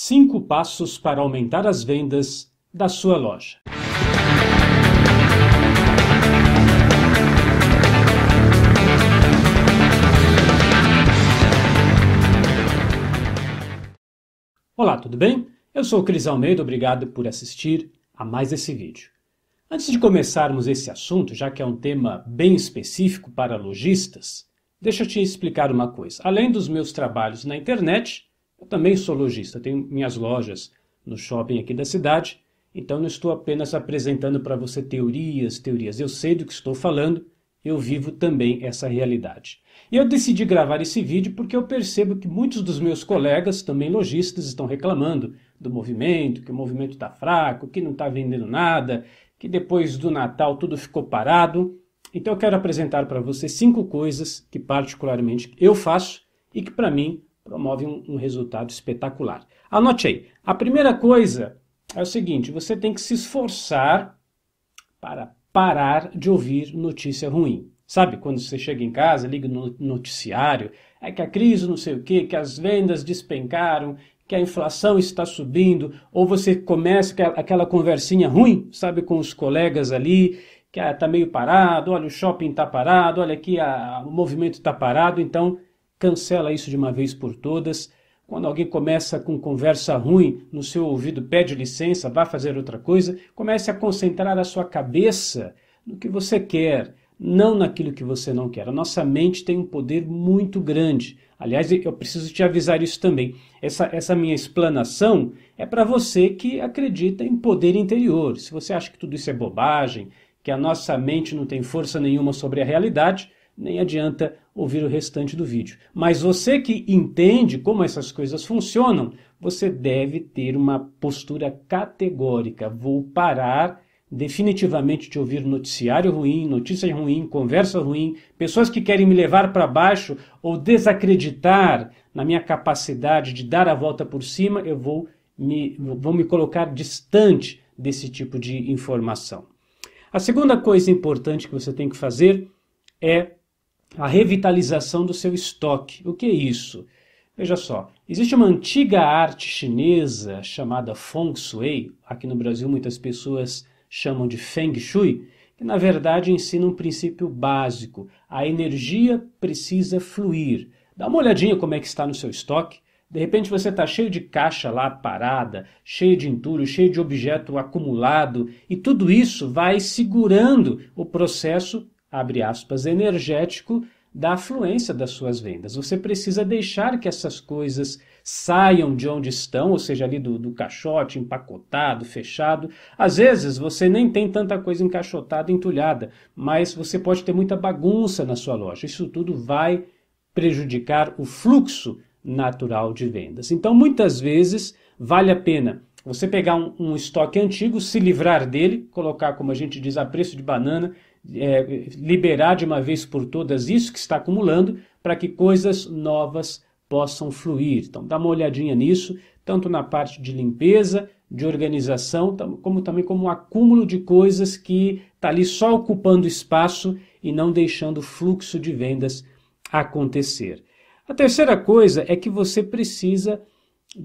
5 passos para aumentar as vendas da sua loja. Olá, tudo bem? Eu sou o Cris Almeida, obrigado por assistir a mais esse vídeo. Antes de começarmos esse assunto, já que é um tema bem específico para lojistas, deixa eu te explicar uma coisa. Além dos meus trabalhos na internet, eu também sou lojista, tenho minhas lojas no shopping aqui da cidade, então não estou apenas apresentando para você teorias, teorias. Eu sei do que estou falando, eu vivo também essa realidade. E eu decidi gravar esse vídeo porque eu percebo que muitos dos meus colegas, também lojistas, estão reclamando do movimento, que o movimento está fraco, que não está vendendo nada, que depois do Natal tudo ficou parado. Então eu quero apresentar para você cinco coisas que particularmente eu faço e que para mim promove um, um resultado espetacular. Anote aí. A primeira coisa é o seguinte: você tem que se esforçar para parar de ouvir notícia ruim. Sabe, quando você chega em casa, liga no noticiário, é que a crise não sei o quê, que as vendas despencaram, que a inflação está subindo, ou você começa aquela conversinha ruim, sabe, com os colegas ali, que está ah, meio parado, olha, o shopping está parado, olha aqui, ah, o movimento está parado, então Cancela isso de uma vez por todas. Quando alguém começa com conversa ruim no seu ouvido, pede licença, vá fazer outra coisa. Comece a concentrar a sua cabeça no que você quer, não naquilo que você não quer. A nossa mente tem um poder muito grande. Aliás, eu preciso te avisar isso também. Essa, essa minha explanação é para você que acredita em poder interior. Se você acha que tudo isso é bobagem, que a nossa mente não tem força nenhuma sobre a realidade, nem adianta ouvir o restante do vídeo. Mas você que entende como essas coisas funcionam, você deve ter uma postura categórica. Vou parar definitivamente de ouvir noticiário ruim, notícia ruim, conversa ruim, pessoas que querem me levar para baixo ou desacreditar na minha capacidade de dar a volta por cima, eu vou me, vou me colocar distante desse tipo de informação. A segunda coisa importante que você tem que fazer é a revitalização do seu estoque. O que é isso? Veja só, existe uma antiga arte chinesa chamada Feng Shui, aqui no Brasil muitas pessoas chamam de Feng Shui, que na verdade ensina um princípio básico. A energia precisa fluir. Dá uma olhadinha como é que está no seu estoque. De repente você está cheio de caixa lá parada, cheio de entulho, cheio de objeto acumulado, e tudo isso vai segurando o processo abre aspas, energético da afluência das suas vendas. Você precisa deixar que essas coisas saiam de onde estão, ou seja, ali do, do caixote, empacotado, fechado. Às vezes você nem tem tanta coisa encaixotada, entulhada, mas você pode ter muita bagunça na sua loja. Isso tudo vai prejudicar o fluxo natural de vendas. Então, muitas vezes, vale a pena você pegar um, um, estoque antigo, se livrar dele, colocar, como a gente diz, a preço de banana, é, liberar de uma vez por todas isso que está acumulando, para que coisas novas possam fluir. Então, dá uma olhadinha nisso, tanto na parte de limpeza, de organização, como também como um acúmulo de coisas que está ali só ocupando espaço e não deixando o fluxo de vendas acontecer. A terceira coisa é que você precisa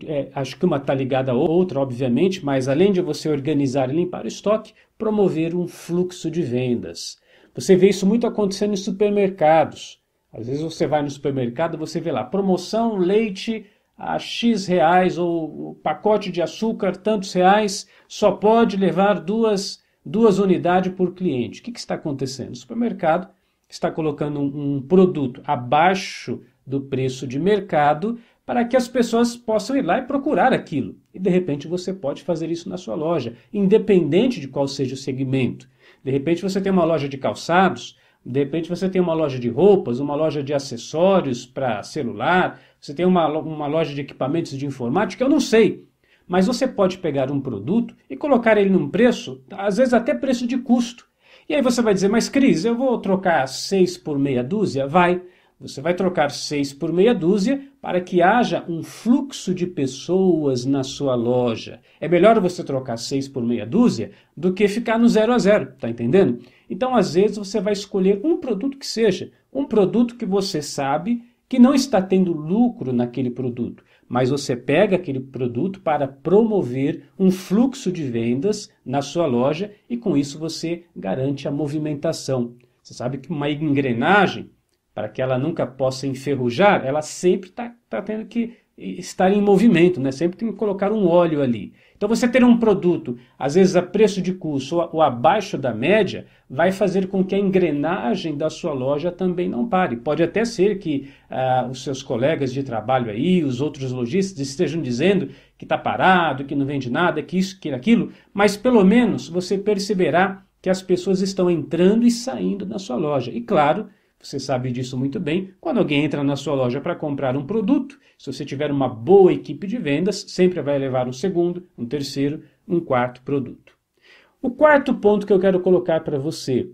é, acho que uma está ligada à outra, obviamente, mas além de você organizar e limpar o estoque, promover um fluxo de vendas. Você vê isso muito acontecendo em supermercados. Às vezes você vai no supermercado, você vê lá promoção leite a X reais ou pacote de açúcar tantos reais, só pode levar duas, duas unidades por cliente. O que, que está acontecendo? O supermercado está colocando um, um produto abaixo do preço de mercado para que as pessoas possam ir lá e procurar aquilo. E de repente você pode fazer isso na sua loja, independente de qual seja o segmento. De repente você tem uma loja de calçados, de repente você tem uma loja de roupas, uma loja de acessórios para celular, você tem uma, uma loja de equipamentos de informática, eu não sei. Mas você pode pegar um produto e colocar ele num preço, às vezes até preço de custo. E aí você vai dizer, mas Cris, eu vou trocar seis por meia dúzia? Vai. Você vai trocar seis por meia dúzia para que haja um fluxo de pessoas na sua loja. É melhor você trocar seis por meia dúzia do que ficar no zero a zero, tá entendendo? Então, às vezes, você vai escolher um produto que seja, um produto que você sabe que não está tendo lucro naquele produto, mas você pega aquele produto para promover um fluxo de vendas na sua loja e com isso você garante a movimentação. Você sabe que uma engrenagem para que ela nunca possa enferrujar, ela sempre está tá tendo que estar em movimento, né? sempre tem que colocar um óleo ali. Então você ter um produto, às vezes a preço de custo ou, ou abaixo da média, vai fazer com que a engrenagem da sua loja também não pare. Pode até ser que ah, os seus colegas de trabalho aí, os outros lojistas estejam dizendo que está parado, que não vende nada, que isso, que aquilo, mas pelo menos você perceberá que as pessoas estão entrando e saindo da sua loja. E claro, você sabe disso muito bem. Quando alguém entra na sua loja para comprar um produto, se você tiver uma boa equipe de vendas, sempre vai levar um segundo, um terceiro, um quarto produto. O quarto ponto que eu quero colocar para você,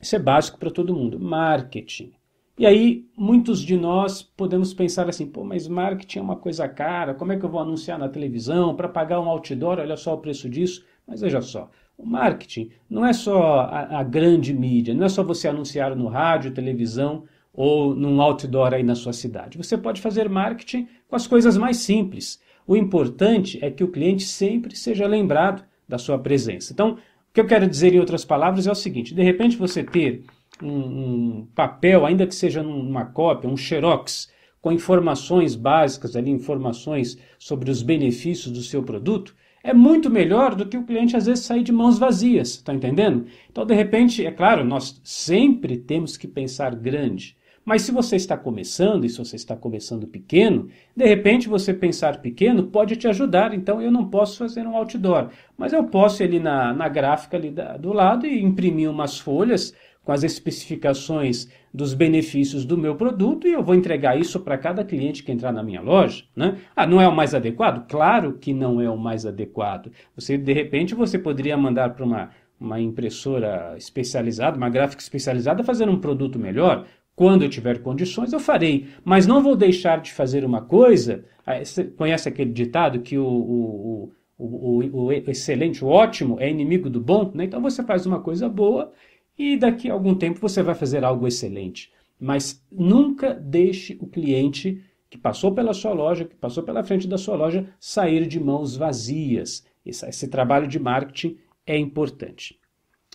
isso é básico para todo mundo, marketing. E aí, muitos de nós podemos pensar assim, pô, mas marketing é uma coisa cara, como é que eu vou anunciar na televisão para pagar um outdoor? Olha só o preço disso. Mas veja só, o marketing não é só a, a, grande mídia, não é só você anunciar no rádio, televisão ou num outdoor aí na sua cidade. Você pode fazer marketing com as coisas mais simples. O importante é que o cliente sempre seja lembrado da sua presença. Então, o que eu quero dizer em outras palavras é o seguinte: de repente você ter um, um papel, ainda que seja numa cópia, um xerox, com informações básicas ali, informações sobre os benefícios do seu produto, é muito melhor do que o cliente às vezes sair de mãos vazias, tá entendendo? Então, de repente, é claro, nós sempre temos que pensar grande. Mas se você está começando, e se você está começando pequeno, de repente você pensar pequeno pode te ajudar. Então eu não posso fazer um outdoor, mas eu posso ir ali na, na gráfica ali da, do lado e imprimir umas folhas com as especificações dos benefícios do meu produto e eu vou entregar isso para cada cliente que entrar na minha loja, né? Ah, não é o mais adequado? Claro que não é o mais adequado. Você de repente você poderia mandar para uma uma impressora especializada, uma gráfica especializada fazer um produto melhor, quando eu tiver condições, eu farei. Mas não vou deixar de fazer uma coisa. Ah, você conhece aquele ditado que o, o, o, o, excelente, o ótimo, é inimigo do bom? Né? Então você faz uma coisa boa e daqui a algum tempo você vai fazer algo excelente. Mas nunca deixe o cliente que passou pela sua loja, que passou pela frente da sua loja, sair de mãos vazias. Esse, esse trabalho de marketing é importante.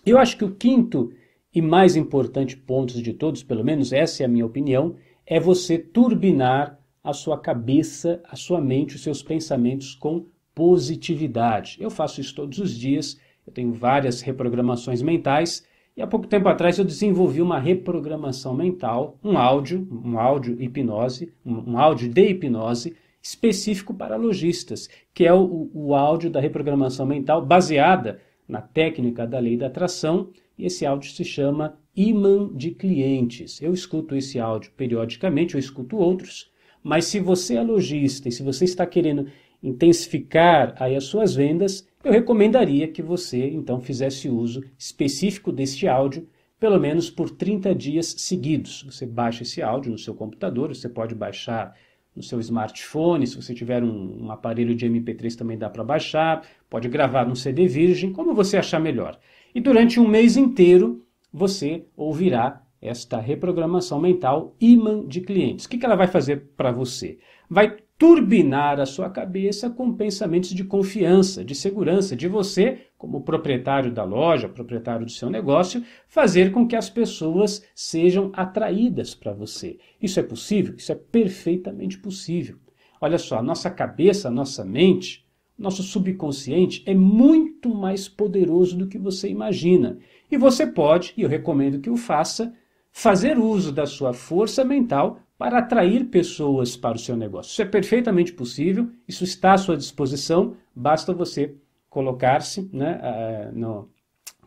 Eu acho que o quinto e mais importante ponto de todos, pelo menos essa é a minha opinião, é você turbinar a sua cabeça, a sua mente, os seus pensamentos com positividade. Eu faço isso todos os dias, eu tenho várias reprogramações mentais e há pouco tempo atrás eu desenvolvi uma reprogramação mental, um áudio, um áudio hipnose, um, um áudio de hipnose específico para lojistas, que é o, o áudio da reprogramação mental baseada na técnica da lei da atração. E esse áudio se chama imã de clientes. Eu escuto esse áudio periodicamente, eu escuto outros, mas se você é lojista e se você está querendo intensificar aí as suas vendas, eu recomendaria que você então fizesse uso específico deste áudio pelo menos por 30 dias seguidos. Você baixa esse áudio no seu computador, você pode baixar no seu smartphone, se você tiver um, um aparelho de MP3 também dá para baixar, pode gravar num CD virgem, como você achar melhor. E durante um mês inteiro você ouvirá esta reprogramação mental imã de clientes. O que, que ela vai fazer para você? Vai turbinar a sua cabeça com pensamentos de confiança, de segurança, de você, como proprietário da loja, proprietário do seu negócio, fazer com que as pessoas sejam atraídas para você. Isso é possível? Isso é perfeitamente possível. Olha só, a nossa cabeça, a nossa mente, nosso subconsciente é muito mais poderoso do que você imagina. E você pode, e eu recomendo que o faça, fazer uso da sua força mental para atrair pessoas para o seu negócio. Isso é perfeitamente possível, isso está à sua disposição, basta você colocar-se né, uh,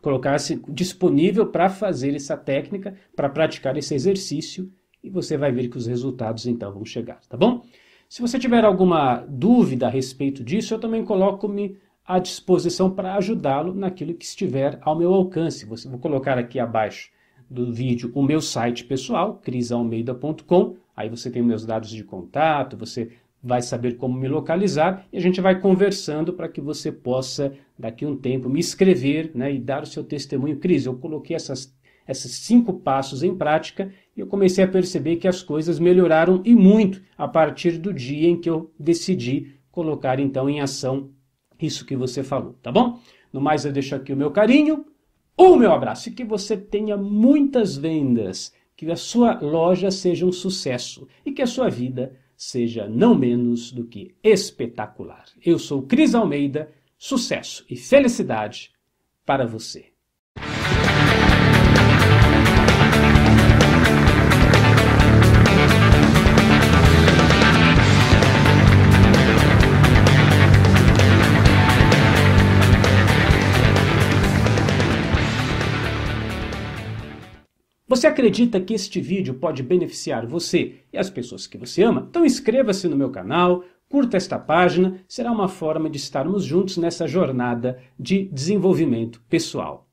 colocar-se disponível para fazer essa técnica, para praticar esse exercício e você vai ver que os resultados então vão chegar, tá bom? Se você tiver alguma dúvida a respeito disso, eu também coloco-me à disposição para ajudá-lo naquilo que estiver ao meu alcance. Você, vou colocar aqui abaixo do vídeo o meu site pessoal, crisalmeida.com. Aí você tem meus dados de contato, você vai saber como me localizar e a gente vai conversando para que você possa, daqui a um tempo, me escrever né, e dar o seu testemunho. Cris, eu coloquei essas, esses cinco passos em prática e eu comecei a perceber que as coisas melhoraram e muito a partir do dia em que eu decidi colocar então em ação isso que você falou, tá bom? No mais, eu deixo aqui o meu carinho, o meu abraço e que você tenha muitas vendas, que a sua loja seja um sucesso e que a sua vida seja não menos do que espetacular. Eu sou Cris Almeida, sucesso e felicidade para você. Você acredita que este vídeo pode beneficiar você e as pessoas que você ama? Então inscreva-se no meu canal, curta esta página, será uma forma de estarmos juntos nessa jornada de desenvolvimento pessoal.